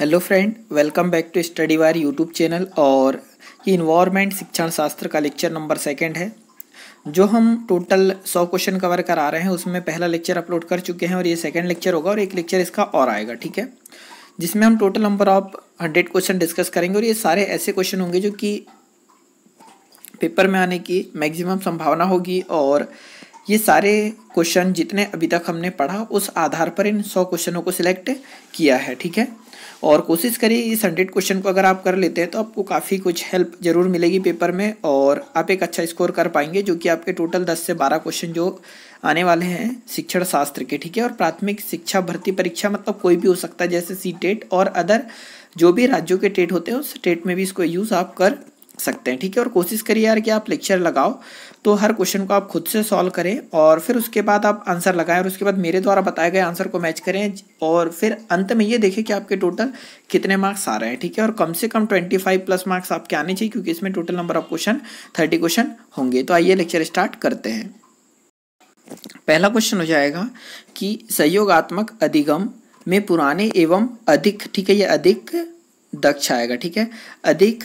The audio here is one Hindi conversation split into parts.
hello friend welcome back to Study Wire YouTube channel और ये इन्वायरमेंट शिक्षण शास्त्र का लेक्चर नंबर सेकंड है जो हम टोटल सौ क्वेश्चन कवर करा रहे हैं उसमें पहला लेक्चर अपलोड कर चुके हैं और ये सेकंड लेक्चर होगा और एक लेक्चर इसका और आएगा ठीक है जिसमें हम total number of hundred question discuss करेंगे और ये सारे ऐसे क्वेश्चन होंगे जो कि पेपर में आने की मैक्सिमम संभावना होगी और ये सारे क्वेश्चन जितने अभी तक हमने पढ़ा उस आधार पर इन सौ क्वेश्चनों को सिलेक्ट किया है ठीक है और कोशिश करिए इस हंड्रेड क्वेश्चन को अगर आप कर लेते हैं तो आपको काफ़ी कुछ हेल्प जरूर मिलेगी पेपर में और आप एक अच्छा स्कोर कर पाएंगे जो कि आपके टोटल दस से बारह क्वेश्चन जो आने वाले हैं शिक्षण शास्त्र के ठीक है और प्राथमिक शिक्षा भर्ती परीक्षा मतलब कोई भी हो सकता है जैसे सी टेट e और अदर जो भी राज्यों के टेट e होते हैं उस टेट e में भी इसको यूज़ आप कर सकते हैं ठीक है और कोशिश करिए यार कि आप लेक्चर लगाओ तो हर क्वेश्चन को आप खुद से सॉल्व करें और फिर उसके बाद आप आंसर लगाएं और उसके बाद मेरे द्वारा बताए गए आंसर को मैच करें और फिर अंत में ये देखें कि आपके टोटल कितने मार्क्स आ रहे हैं ठीक है और कम से कम ट्वेंटी फाइव प्लस मार्क्स आपके आने चाहिए क्योंकि इसमें total number of question thirty question होंगे तो आइए लेक्चर स्टार्ट करते हैं पहला क्वेश्चन हो जाएगा कि सहयोगात्मक अधिगम में पुराने एवं अधिक ठीक है ये अधिक दक्ष आएगा ठीक है अधिक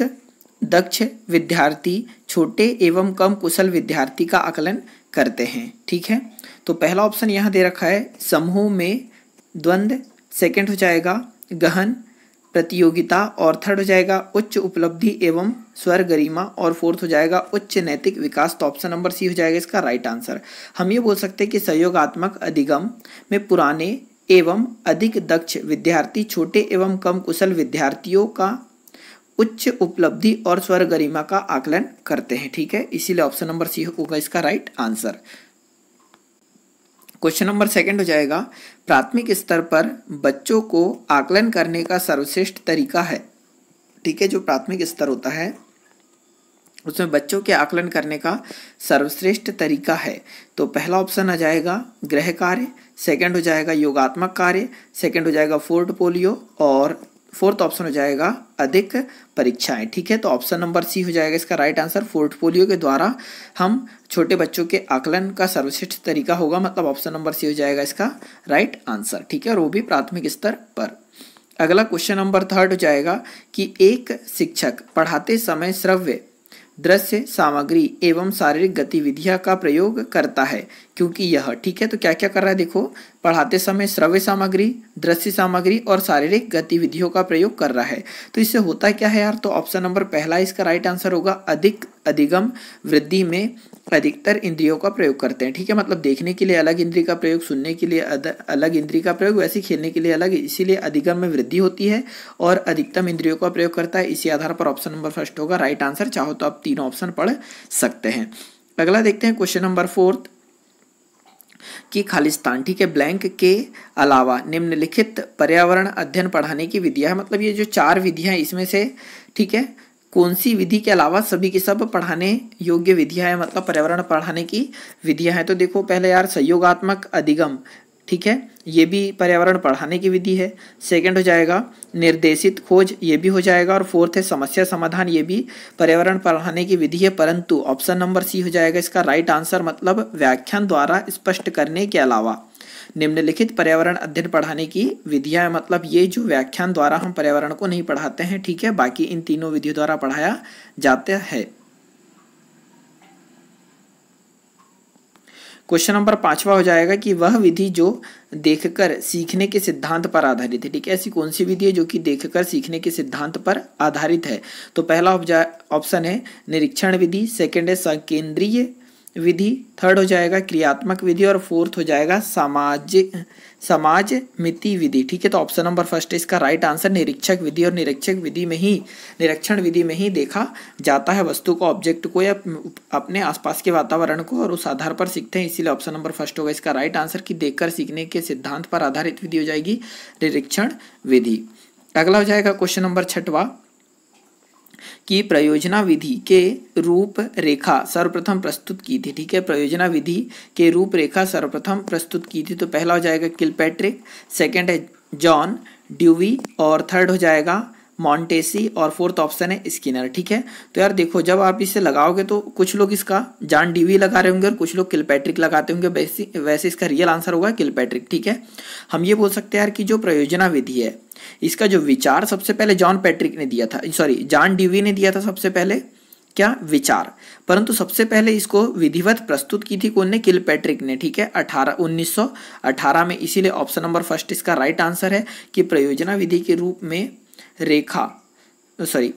दक्ष विद्यार्थी छोटे एवं कम कुशल विद्यार्थी का आकलन करते हैं ठीक है तो पहला ऑप्शन यहाँ दे रखा है समूह में द्वंद्व सेकंड हो जाएगा गहन प्रतियोगिता और थर्ड हो जाएगा उच्च उपलब्धि एवं स्वर गरिमा और फोर्थ हो जाएगा उच्च नैतिक विकास तो ऑप्शन नंबर सी हो जाएगा इसका राइट आंसर हम ये बोल सकते हैं कि सहयोगात्मक अधिगम में पुराने एवं अधिक दक्ष विद्यार्थी छोटे एवं कम कुशल विद्यार्थियों का उच्च उपलब्धि और स्वर गरिमा का आकलन करते हैं ठीक है इसीलिए ऑप्शन नंबर सी होगा इसका right answer question number second हो जाएगा प्राथमिक स्तर पर बच्चों को आकलन करने का सर्वश्रेष्ठ तरीका है ठीक है जो प्राथमिक स्तर होता है उसमें बच्चों के आकलन करने का सर्वश्रेष्ठ तरीका है तो पहला ऑप्शन आ जाएगा गृह कार्य सेकंड हो जाएगा योगात्मक कार्य सेकंड हो जाएगा फोर्ट पोलियो और फोर्थ ऑप्शन हो जाएगा अधिक परीक्षाएं ठीक है तो ऑप्शन नंबर सी हो जाएगा इसका राइट आंसर पोर्टफोलियो के द्वारा हम छोटे बच्चों के आकलन का सर्वश्रेष्ठ तरीका होगा मतलब ऑप्शन नंबर सी हो जाएगा इसका राइट आंसर ठीक है और वो भी प्राथमिक स्तर पर अगला क्वेश्चन नंबर थर्ड हो जाएगा कि एक शिक्षक पढ़ाते समय श्रव्य दृश्य सामग्री एवं शारीरिक गतिविधियां का प्रयोग करता है क्योंकि यह ठीक है तो क्या क्या कर रहा है देखो पढ़ाते समय श्रव्य सामग्री दृश्य सामग्री और शारीरिक गतिविधियों का प्रयोग कर रहा है तो इससे होता क्या है यार तो ऑप्शन नंबर पहला इसका राइट आंसर होगा अधिक अधिगम वृद्धि में अधिकतर इंद्रियों का प्रयोग करते हैं ठीक है मतलब देखने के लिए अलग इंद्री का प्रयोग सुनने के लिए अलग इंद्री का प्रयोग वैसे खेलने के लिए अलग इसीलिए अधिगम में वृद्धि होती है और अधिकतम इंद्रियों का प्रयोग करता है इसी आधार पर ऑप्शन नंबर फर्स्ट होगा राइट आंसर चाहो तो आप तीन ऑप्शन पढ़ सकते हैं अगला देखते हैं क्वेश्चन नंबर फोर्थ कि खालिस्तान ठीक है ब्लैंक के अलावा निम्नलिखित पर्यावरण अध्ययन पढ़ाने की विधियाँ है मतलब ये जो चार विधियाँ इसमें से ठीक है कौन सी विधि के अलावा सभी की सब पढ़ाने योग्य विधियाँ हैं मतलब पर्यावरण पढ़ाने की विधियां हैं तो देखो पहले यार सहयोगात्मक अधिगम ठीक है ये भी पर्यावरण पढ़ाने की विधि है सेकंड हो जाएगा निर्देशित खोज ये भी हो जाएगा और फोर्थ है समस्या समाधान ये भी पर्यावरण पढ़ाने की विधि है परंतु ऑप्शन नंबर सी हो जाएगा इसका राइट आंसर मतलब व्याख्यान द्वारा स्पष्ट करने के अलावा निम्नलिखित पर्यावरण अध्ययन पढ़ाने की विधियाँ मतलब ये जो व्याख्यान द्वारा हम पर्यावरण को नहीं पढ़ाते हैं ठीक है बाकी इन तीनों विधियों द्वारा पढ़ाया जाता है क्वेश्चन नंबर पांचवा हो जाएगा कि वह विधि जो देखकर सीखने के सिद्धांत पर आधारित है ठीक है ऐसी कौन सी विधि है जो कि देखकर सीखने के सिद्धांत पर आधारित है तो पहला ऑप्शन है निरीक्षण विधि सेकेंड है संकेंद्रीय विधि थर्ड हो जाएगा क्रियात्मक विधि और फोर्थ हो जाएगा समाज समाज मिति विधि ठीक है तो ऑप्शन नंबर फर्स्ट इसका राइट आंसर निरीक्षक विधि और निरीक्षक विधि में ही निरीक्षण विधि में ही देखा जाता है वस्तु को ऑब्जेक्ट को या अपने आसपास के वातावरण को और उस आधार पर सीखते हैं इसीलिए ऑप्शन नंबर फर्स्ट होगा इसका राइट आंसर कि देखकर सीखने के सिद्धांत पर आधारित विधि हो जाएगी निरीक्षण विधि अगला हो जाएगा क्वेश्चन नंबर छठवा की प्रयोजना विधि के रूप रेखा सर्वप्रथम प्रस्तुत की थी ठीक है प्रयोजना विधि के रूप रेखा सर्वप्रथम प्रस्तुत की थी तो पहला हो जाएगा किलपैट्रिक सेकेंड है जॉन ड्यूवी और थर्ड हो जाएगा मॉन्टेसी और फोर्थ ऑप्शन है स्किनर ठीक है तो यार देखो जब आप इसे लगाओगे तो कुछ लोग इसका जान डीवी लगा रहे होंगे और कुछ लोग किलपैट्रिक लगाते होंगे वैसे वैसे इसका रियल आंसर होगा किलपैट्रिक ठीक है हम ये बोल सकते हैं यार कि जो प्रयोजना विधि है इसका जो विचार सबसे पहले जॉन पैट्रिक ने दिया था सॉरी जॉन डीवी ने दिया था सबसे पहले क्या विचार परंतु सबसे पहले इसको विधिवत प्रस्तुत की थी कौन ने किल पैट्रिक ने ठीक है अठारह 1918 में इसीलिए ऑप्शन नंबर फर्स्ट इसका राइट आंसर है कि प्रयोजना विधि के रूप में रेखा सॉरी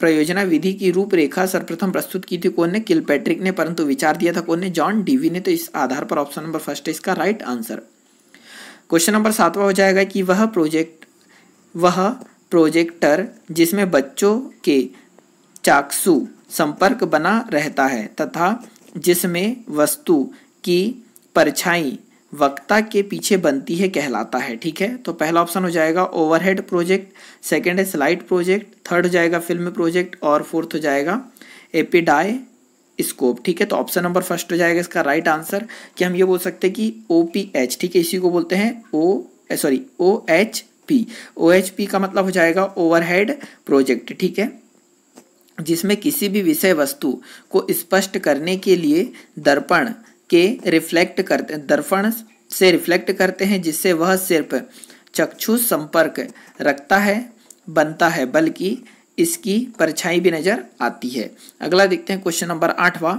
प्रयोजना विधि की रूपरेखा सर्वप्रथम प्रस्तुत की थी कौन ने किल पैट्रिक ने परंतु विचार दिया था कौन ने जॉन डीवी ने तो इस आधार पर ऑप्शन नंबर फर्स्ट इसका राइट आंसर क्वेश्चन नंबर सातवां हो जाएगा कि वह प्रोजेक्ट वह प्रोजेक्टर जिसमें बच्चों के चाकसु संपर्क बना रहता है तथा जिसमें वस्तु की परछाई वक्ता के पीछे बनती है कहलाता है ठीक है तो पहला ऑप्शन हो जाएगा ओवरहेड प्रोजेक्ट सेकेंड है स्लाइड प्रोजेक्ट थर्ड हो जाएगा फिल्म प्रोजेक्ट और फोर्थ हो जाएगा एपीडाई स्कोप ठीक है तो ऑप्शन नंबर फर्स्ट हो जाएगा इसका राइट आंसर कि हम ये बोल सकते हैं कि ओ पी एच ठीक है इसी को बोलते हैं O sorry O H P O H P का मतलब हो जाएगा ओवरहेड प्रोजेक्ट ठीक है जिसमें किसी भी विषय वस्तु को स्पष्ट करने के लिए दर्पण के रिफ्लेक्ट करते दर्पण से रिफ्लेक्ट करते हैं जिससे वह सिर्फ चक्षु संपर्क रखता है बनता है बल्कि इसकी परछाई भी नजर आती है अगला देखते हैं क्वेश्चन नंबर आठवा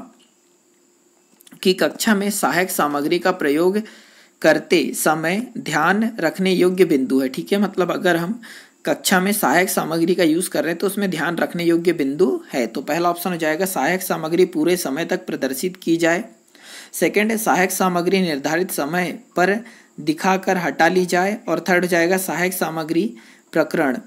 की कक्षा में सहायक सामग्री का प्रयोग करते समय ध्यान रखने योग्य बिंदु है ठीक है मतलब अगर हम कक्षा में सहायक सामग्री का यूज कर रहे हैं तो उसमें ध्यान रखने योग्य बिंदु है तो पहला ऑप्शन हो जाएगा सहायक सामग्री पूरे समय तक प्रदर्शित की जाए सेकंड है सहायक सामग्री निर्धारित समय पर दिखाकर हटा ली जाए और थर्ड जाएगा सहायक सामग्री प्रकरण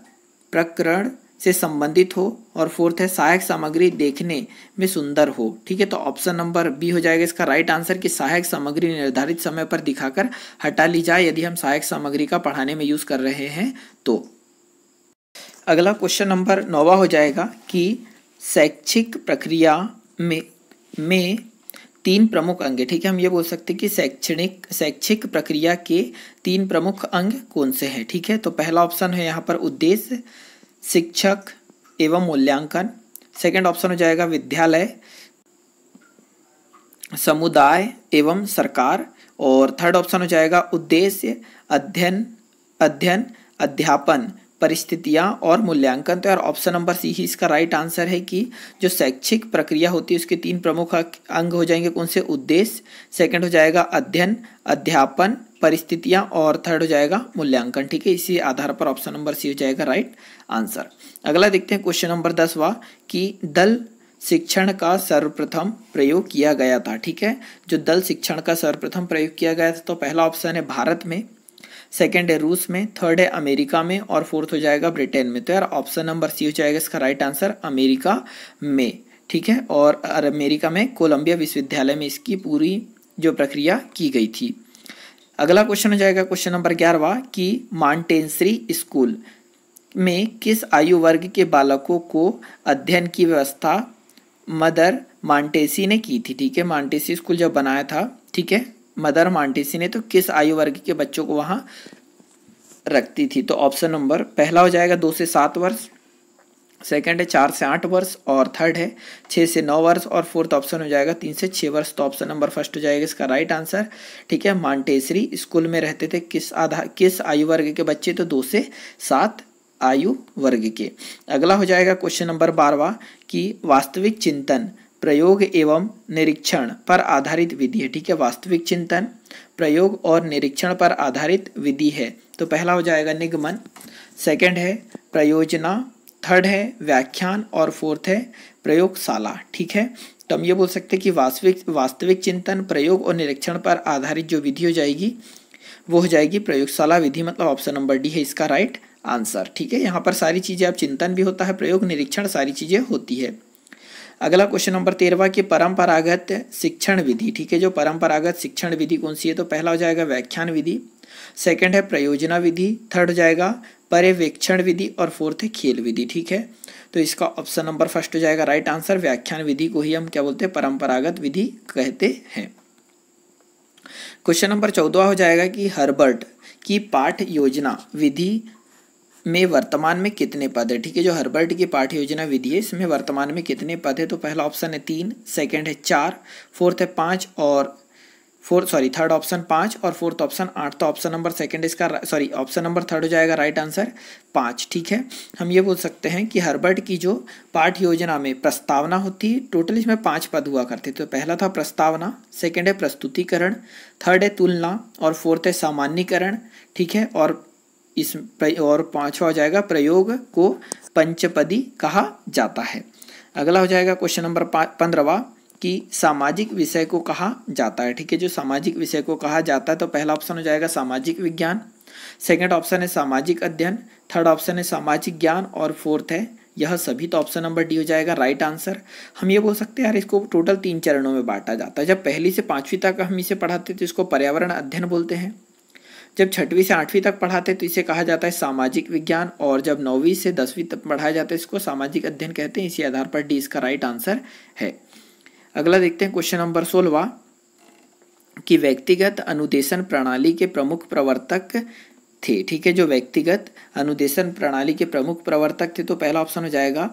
प्रकरण से संबंधित हो और फोर्थ है सहायक सामग्री देखने में सुंदर हो ठीक है तो ऑप्शन नंबर बी हो जाएगा इसका राइट आंसर कि सहायक सामग्री निर्धारित समय पर दिखाकर हटा ली जाए यदि हम सहायक सामग्री का पढ़ाने में यूज़ कर रहे हैं तो अगला क्वेश्चन नंबर नौवा हो जाएगा कि शैक्षिक प्रक्रिया में में तीन प्रमुख अंग है ठीक है हम ये बोल सकते हैं कि शैक्षणिक शैक्षिक प्रक्रिया के तीन प्रमुख अंग कौन से हैं ठीक है तो पहला ऑप्शन है यहाँ पर उद्देश्य शिक्षक एवं मूल्यांकन सेकंड ऑप्शन हो जाएगा विद्यालय समुदाय एवं सरकार और थर्ड ऑप्शन हो जाएगा उद्देश्य अध्ययन अध्ययन अध्यापन परिस्थितियाँ और मूल्यांकन तो यार ऑप्शन नंबर सी ही इसका राइट आंसर है कि जो शैक्षिक प्रक्रिया होती है उसके तीन प्रमुख अंग हो जाएंगे कौन से उद्देश्य सेकंड हो जाएगा अध्ययन अध्यापन परिस्थितियाँ और थर्ड हो जाएगा मूल्यांकन ठीक है इसी आधार पर ऑप्शन नंबर सी हो जाएगा राइट आंसर अगला देखते हैं क्वेश्चन नंबर दस वा कि दल शिक्षण का सर्वप्रथम प्रयोग किया गया था ठीक है जो दल शिक्षण का सर्वप्रथम प्रयोग किया गया था तो पहला ऑप्शन है भारत में सेकेंड है रूस में थर्ड है अमेरिका में और फोर्थ हो जाएगा ब्रिटेन में तो यार ऑप्शन नंबर सी हो जाएगा इसका राइट आंसर अमेरिका में ठीक है और अमेरिका में कोलंबिया विश्वविद्यालय में इसकी पूरी जो प्रक्रिया की गई थी अगला क्वेश्चन हो जाएगा क्वेश्चन नंबर ग्यारहवा कि मांटेसरी स्कूल में किस आयु वर्ग के बालकों को अध्ययन की व्यवस्था मदर मांटेसी ने की थी ठीक है मांटेसी स्कूल जब बनाया था ठीक है मदर मांटिसी ने तो किस आयु वर्ग के बच्चों को वहाँ रखती थी तो ऑप्शन नंबर पहला हो जाएगा दो से सात वर्ष सेकंड है चार से आठ वर्ष और थर्ड है छः से नौ वर्ष और फोर्थ ऑप्शन हो जाएगा तीन से छः वर्ष तो ऑप्शन नंबर फर्स्ट हो जाएगा इसका राइट आंसर ठीक है मांटेसरी स्कूल में रहते थे किस आधा किस आयु वर्ग के बच्चे तो दो से सात आयु वर्ग के अगला हो जाएगा क्वेश्चन नंबर बारवा कि वास्तविक चिंतन प्रयोग एवं निरीक्षण पर आधारित विधि है ठीक है वास्तविक चिंतन प्रयोग और निरीक्षण पर आधारित विधि है तो पहला हो जाएगा निगमन सेकंड है प्रयोजना थर्ड है व्याख्यान और फोर्थ है प्रयोगशाला ठीक है तो हम ये बोल सकते हैं कि वास्तविक वास्तविक चिंतन प्रयोग और निरीक्षण पर आधारित जो विधि हो जाएगी वो हो जाएगी प्रयोगशाला विधि मतलब ऑप्शन नंबर डी है इसका राइट आंसर ठीक है यहाँ पर सारी चीज़ें आप चिंतन भी होता है प्रयोग निरीक्षण सारी चीज़ें होती है अगला क्वेश्चन नंबर तेरहवा की परंपरागत शिक्षण विधि ठीक है जो परंपरागत शिक्षण विधि कौन सी है तो पहला हो जाएगा व्याख्यान विधि सेकंड है प्रयोजना विधि थर्ड हो जाएगा पर्यवेक्षण विधि और फोर्थ है खेल विधि ठीक है तो इसका ऑप्शन नंबर फर्स्ट हो जाएगा राइट आंसर व्याख्यान विधि को ही हम क्या बोलते हैं परंपरागत विधि कहते हैं क्वेश्चन नंबर चौदह हो जाएगा कि हर्बर्ट की पाठ योजना विधि में वर्तमान में कितने पद है ठीक है जो हर्बर्ट की पाठ योजना विधि है इसमें वर्तमान में कितने पद है तो पहला ऑप्शन है तीन सेकंड है चार फोर्थ है पाँच और फोर्थ सॉरी थर्ड ऑप्शन पाँच और फोर्थ ऑप्शन आठ तो ऑप्शन नंबर सेकंड इसका सॉरी ऑप्शन नंबर थर्ड हो जाएगा राइट आंसर पाँच ठीक है हम ये बोल सकते हैं कि हर्बर्ट की जो पाठ योजना में प्रस्तावना होती है टोटल इसमें पाँच पद हुआ करते तो पहला था प्रस्तावना सेकेंड है प्रस्तुतिकरण थर्ड है तुलना और फोर्थ है सामान्यकरण ठीक है और इस और पांचवा हो जाएगा प्रयोग को पंचपदी कहा जाता है अगला हो जाएगा क्वेश्चन नंबर पंद्रवा कि सामाजिक विषय को कहा जाता है ठीक है जो सामाजिक विषय को कहा जाता है तो पहला ऑप्शन हो जाएगा सामाजिक विज्ञान सेकंड ऑप्शन है सामाजिक अध्ययन थर्ड ऑप्शन है सामाजिक ज्ञान और फोर्थ है यह सभी तो ऑप्शन नंबर डी हो जाएगा राइट आंसर हम ये बोल सकते हैं यार इसको टोटल तीन चरणों में बांटा जाता है जब पहली से पांचवी तक हम इसे पढ़ाते तो इसको पर्यावरण अध्ययन बोलते हैं जब छठवीं से आठवीं तक पढ़ाते हैं तो इसे कहा जाता है सामाजिक विज्ञान और जब नौवीं से दसवीं तक पढ़ाया जाता है इसको सामाजिक अध्ययन कहते हैं इसी आधार पर डी इसका राइट आंसर है अगला देखते हैं क्वेश्चन नंबर सोलवा कि व्यक्तिगत अनुदेशन प्रणाली के प्रमुख प्रवर्तक थे ठीक है जो व्यक्तिगत अनुदेशन प्रणाली के प्रमुख प्रवर्तक थे तो पहला ऑप्शन हो जाएगा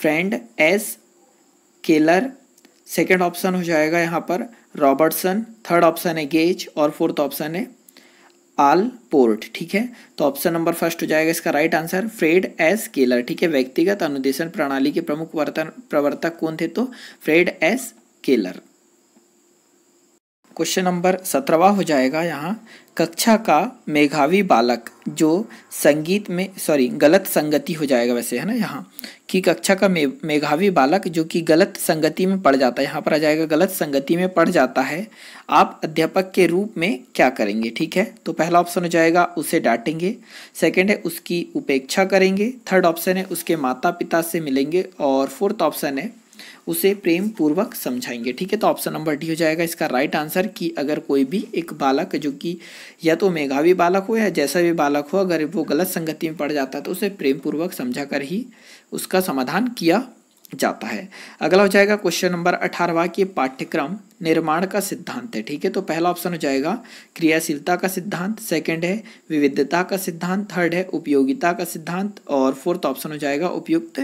Fred S Keller second option हो जाएगा यहाँ पर रॉबर्टसन थर्ड ऑप्शन है गेज और फोर्थ ऑप्शन है आल पोर्ट ठीक है तो ऑप्शन नंबर फर्स्ट हो जाएगा इसका right answer Fred S Keller ठीक है व्यक्तिगत अनुदेशन प्रणाली के प्रमुख प्रवर्तक कौन थे तो Fred S Keller question number सत्रहवा हो जाएगा यहाँ कक्षा का मेघावी बालक जो संगीत में सॉरी गलत संगति हो जाएगा वैसे है ना यहाँ कि कक्षा का मे, मेघावी बालक जो कि गलत संगति में पड़ जाता है यहाँ पर आ जाएगा गलत संगति में पड़ जाता है आप अध्यापक के रूप में क्या करेंगे ठीक है तो पहला ऑप्शन हो जाएगा उसे डांटेंगे सेकेंड है उसकी उपेक्षा करेंगे थर्ड ऑप्शन है उसके माता पिता से मिलेंगे और फोर्थ ऑप्शन है उसे प्रेम पूर्वक समझाएंगे ठीक है तो ऑप्शन नंबर डी हो जाएगा इसका राइट आंसर कि अगर कोई भी एक बालक जो कि या तो मेघावी बालक हो या जैसा भी बालक हो अगर वो गलत संगति में पड़ जाता है तो उसे प्रेम पूर्वक समझा कर ही उसका समाधान किया जाता है अगला हो जाएगा क्वेश्चन नंबर अठारहवा कि पाठ्यक्रम निर्माण का सिद्धांत है ठीक है तो पहला ऑप्शन हो जाएगा क्रियाशीलता का सिद्धांत सेकंड है विविधता का सिद्धांत थर्ड है उपयोगिता का सिद्धांत और फोर्थ ऑप्शन हो जाएगा उपयुक्त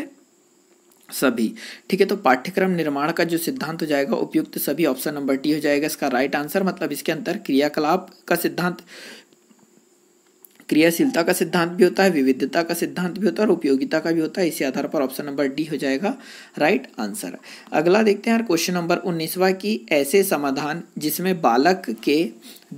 सभी ठीक है तो पाठ्यक्रम निर्माण का जो सिद्धांत हो जाएगा उपयुक्त सभी ऑप्शन नंबर टी हो जाएगा इसका राइट आंसर मतलब इसके अंतर क्रियाकलाप का सिद्धांत क्रियाशीलता का सिद्धांत भी होता है विविधता का सिद्धांत भी होता है और उपयोगिता का भी होता है इसी आधार पर ऑप्शन नंबर डी हो जाएगा राइट आंसर अगला देखते हैं यार क्वेश्चन नंबर उन्नीसवा की ऐसे समाधान जिसमें बालक के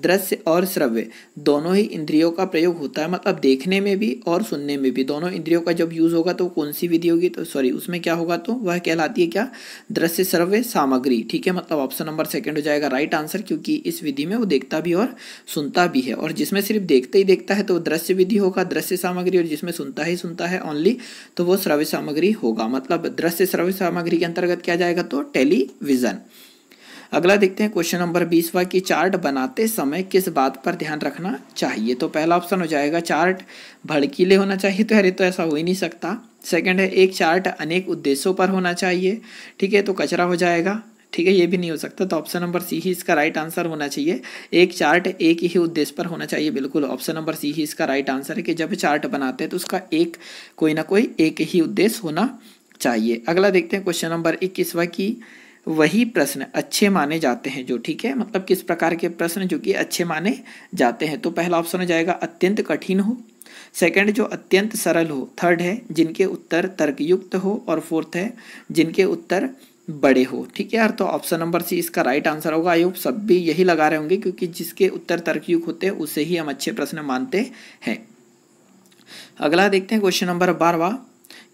दृश्य और श्रव्य दोनों ही इंद्रियों का प्रयोग होता है मतलब देखने में भी और सुनने में भी दोनों इंद्रियों का जब यूज़ होगा तो कौन सी विधि होगी तो सॉरी उसमें क्या होगा तो वह कहलाती है क्या दृश्य श्रव्य सामग्री ठीक है मतलब ऑप्शन नंबर सेकेंड हो जाएगा राइट आंसर क्योंकि इस विधि में वो देखता भी और सुनता भी है और जिसमें सिर्फ देखते ही देखता है तो दृश्य विधि होगा दृश्य सामग्री और जिसमें सुनता ही सुनता है ओनली तो वो श्रव्य सामग्री होगा मतलब दृश्य श्रव्य सामग्री के अंतर्गत क्या जाएगा तो टेलीविज़न अगला देखते हैं क्वेश्चन नंबर बीसवा की चार्ट बनाते समय किस बात पर ध्यान रखना चाहिए तो पहला ऑप्शन हो जाएगा चार्ट भड़कीले होना चाहिए तो अरे तो ऐसा हो ही नहीं सकता सेकंड है एक चार्ट अनेक उद्देश्यों पर होना चाहिए ठीक है तो कचरा हो जाएगा ठीक है ये भी नहीं हो सकता तो ऑप्शन नंबर सी ही इसका राइट आंसर होना चाहिए एक चार्ट एक ही उद्देश्य पर होना चाहिए बिल्कुल ऑप्शन नंबर सी ही इसका राइट आंसर है कि जब चार्ट बनाते हैं तो उसका एक कोई ना कोई एक ही उद्देश्य होना चाहिए अगला देखते हैं क्वेश्चन नंबर इक्कीसवा की वही प्रश्न अच्छे माने जाते हैं जो ठीक है मतलब किस प्रकार के प्रश्न जो कि अच्छे माने जाते हैं तो पहला ऑप्शन हो जाएगा अत्यंत कठिन हो सेकंड जो अत्यंत सरल हो थर्ड है जिनके उत्तर तर्कयुक्त हो और फोर्थ है जिनके उत्तर बड़े हो ठीक है यार तो ऑप्शन नंबर सी इसका राइट आंसर होगा आयोग सब भी यही लगा रहे होंगे क्योंकि जिसके उत्तर तर्कयुक्त होते हैं उसे ही हम अच्छे प्रश्न मानते हैं अगला देखते हैं क्वेश्चन नंबर बारवा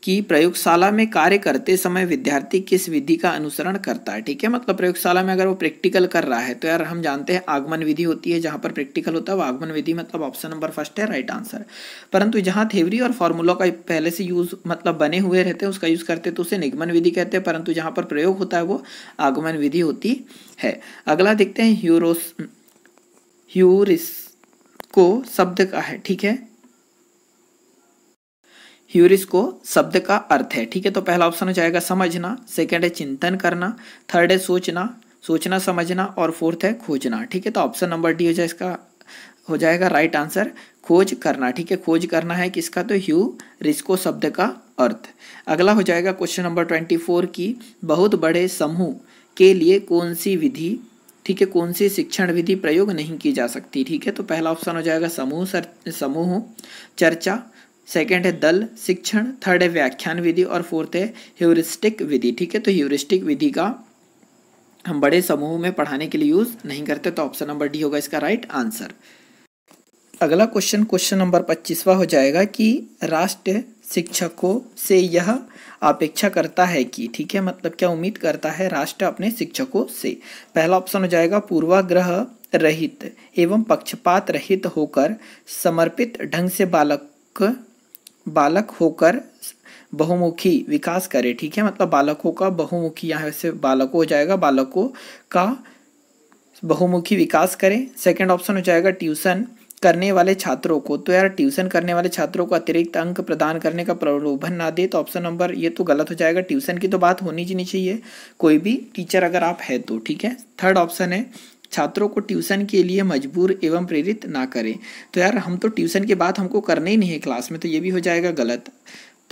कि प्रयोगशाला में कार्य करते समय विद्यार्थी किस विधि का अनुसरण करता है ठीक है मतलब प्रयोगशाला में अगर वो प्रैक्टिकल कर रहा है तो यार हम जानते हैं आगमन विधि होती है जहाँ पर प्रैक्टिकल होता है वो आगमन विधि मतलब ऑप्शन नंबर फर्स्ट है राइट आंसर परंतु जहाँ थेवरी और फॉर्मूला का पहले से यूज मतलब बने हुए रहते हैं उसका यूज करते तो उसे निगमन विधि कहते हैं परंतु जहाँ पर प्रयोग होता है वो आगमन विधि होती है अगला देखते हैं ह्यूरोस ह्यूरिस को शब्द का है ठीक है ह्यूरिस्को शब्द का अर्थ है ठीक है तो पहला ऑप्शन हो जाएगा समझना सेकेंड है चिंतन करना थर्ड है सोचना सोचना समझना और फोर्थ है खोजना ठीक है तो ऑप्शन नंबर डी हो जाए इसका हो जाएगा राइट आंसर खोज करना ठीक है खोज करना है किसका तो ह्यू रिस्को शब्द का अर्थ अगला हो जाएगा क्वेश्चन नंबर ट्वेंटी फोर की बहुत बड़े समूह के लिए कौन सी विधि ठीक है कौन सी शिक्षण विधि प्रयोग नहीं की जा सकती ठीक है तो पहला ऑप्शन हो जाएगा समूह सर समूह चर्चा सेकेंड है दल शिक्षण थर्ड है व्याख्यान विधि और फोर्थ है ह्यूरिस्टिक विधि ठीक है तो ह्यूरिस्टिक विधि का हम बड़े समूह में पढ़ाने के लिए यूज नहीं करते तो ऑप्शन नंबर डी होगा इसका राइट आंसर अगला क्वेश्चन क्वेश्चन नंबर पच्चीसवा हो जाएगा कि राष्ट्र शिक्षकों से यह अपेक्षा करता है कि ठीक है मतलब क्या उम्मीद करता है राष्ट्र अपने शिक्षकों से पहला ऑप्शन हो जाएगा पूर्वाग्रह रहित एवं पक्षपात रहित होकर समर्पित ढंग से बालक बालक होकर बहुमुखी विकास करे ठीक है मतलब बालकों का बहुमुखी यहाँ से बालक हो जाएगा बालकों का बहुमुखी विकास करे सेकंड ऑप्शन हो जाएगा ट्यूशन करने वाले छात्रों को तो यार ट्यूशन करने वाले छात्रों को अतिरिक्त अंक प्रदान करने का प्रलोभन ना दे तो ऑप्शन नंबर ये तो गलत हो जाएगा ट्यूशन की तो बात होनी ही नहीं चाहिए कोई भी टीचर अगर आप है तो ठीक है थर्ड ऑप्शन है छात्रों को ट्यूशन के लिए मजबूर एवं प्रेरित ना करें तो यार हम तो ट्यूशन के बाद हमको करना ही नहीं है क्लास में तो ये भी हो जाएगा गलत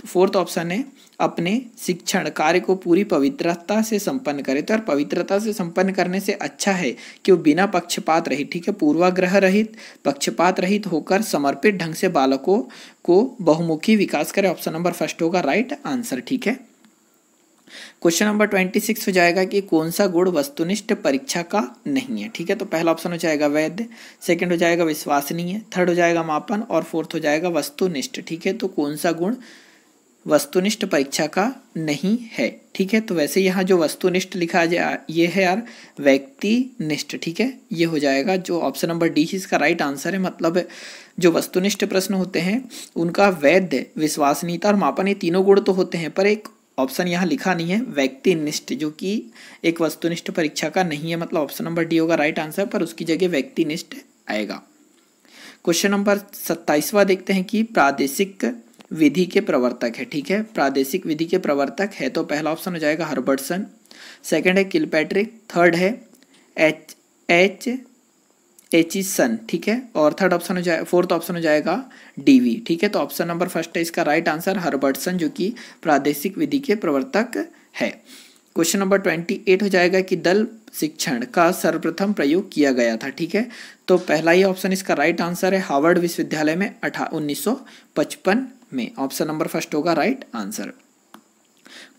तो फोर्थ ऑप्शन है अपने शिक्षण कार्य को पूरी पवित्रता से संपन्न करें तो यार पवित्रता से संपन्न करने से अच्छा है कि वो बिना पक्षपात रहित ठीक है पूर्वाग्रह रहित पक्षपात रहित होकर समर्पित ढंग से बालकों को बहुमुखी विकास करें ऑप्शन नंबर फर्स्ट होगा राइट आंसर ठीक है क्वेश्चन नंबर ट्वेंटी सिक्स हो जाएगा कि कौन सा गुण वस्तुनिष्ठ परीक्षा का नहीं है ठीक है तो पहला ऑप्शन हो जाएगा वैध सेकंड हो जाएगा विश्वासनीय थर्ड हो जाएगा मापन और फोर्थ हो जाएगा वस्तुनिष्ठ ठीक है तो कौन सा गुण वस्तुनिष्ठ परीक्षा का नहीं है ठीक है तो वैसे यहाँ जो वस्तुनिष्ठ लिखा जाए ये है यार व्यक्ति निष्ठ ठीक है ये हो जाएगा जो ऑप्शन नंबर डी इसका राइट आंसर है मतलब जो वस्तुनिष्ठ प्रश्न होते हैं उनका वैध विश्वसनीयता और मापन ये तीनों गुण तो होते हैं पर एक ऑप्शन यहाँ लिखा नहीं है व्यक्तिनिष्ठ जो कि एक वस्तुनिष्ठ परीक्षा का नहीं है मतलब ऑप्शन नंबर डी होगा राइट आंसर पर उसकी जगह व्यक्तिनिष्ठ आएगा क्वेश्चन नंबर सत्ताईसवा देखते हैं कि प्रादेशिक विधि के प्रवर्तक है ठीक है प्रादेशिक विधि के प्रवर्तक है तो पहला ऑप्शन हो जाएगा हर्बर्टसन सेकेंड है किलपैट्रिक थर्ड है H H H is son ठीक है और थर्ड ऑप्शन हो जाए फोर्थ ऑप्शन हो जाएगा डीवी ठीक है तो ऑप्शन नंबर फर्स्ट है इसका राइट आंसर हर्बर्टसन जो कि प्रादेशिक विधि के प्रवर्तक है क्वेश्चन नंबर ट्वेंटी एट हो जाएगा कि दल शिक्षण का सर्वप्रथम प्रयोग किया गया था ठीक है तो पहला ही ऑप्शन इसका राइट आंसर है हार्वर्ड विश्वविद्यालय में अठा उन्नीस में ऑप्शन नंबर फर्स्ट होगा right answer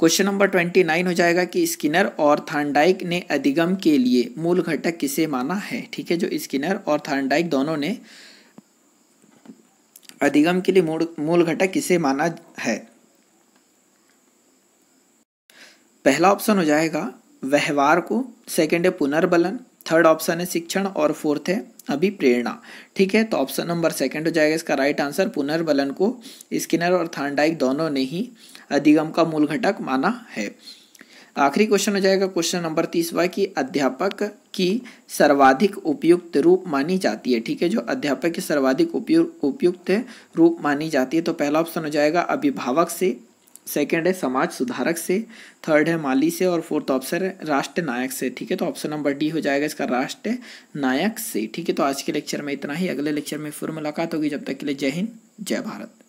question number twenty nine हो जाएगा कि स्किनर और थार्नडाइक ने अधिगम के लिए मूल घटक किसे माना है ठीक है जो स्किनर और थार्नडाइक दोनों ने अधिगम के लिए मूल मूल घटक किसे माना है पहला ऑप्शन हो जाएगा व्यवहार को सेकंड है पुनर्बलन थर्ड ऑप्शन है शिक्षण और फोर्थ है अभी प्रेरणा ठीक है तो ऑप्शन नंबर सेकंड हो जाएगा इसका राइट आंसर पुनर्बलन को स्किनर और थार्नडाइक दोनों ने ही अधिगम का मूल घटक माना है आखिरी क्वेश्चन हो जाएगा क्वेश्चन नंबर तीसवा कि अध्यापक की सर्वाधिक उपयुक्त रूप मानी जाती है ठीक है जो अध्यापक की सर्वाधिक उपयुक्त रूप मानी जाती है तो पहला ऑप्शन हो जाएगा अभिभावक से सेकेंड है समाज सुधारक से थर्ड है माली से और फोर्थ ऑप्शन है राष्ट्र नायक से ठीक है तो ऑप्शन नंबर डी हो जाएगा इसका राष्ट्र नायक से ठीक है तो आज के लेक्चर में इतना ही अगले लेक्चर में फिर मुलाकात होगी जब तक के लिए जय हिंद जय भारत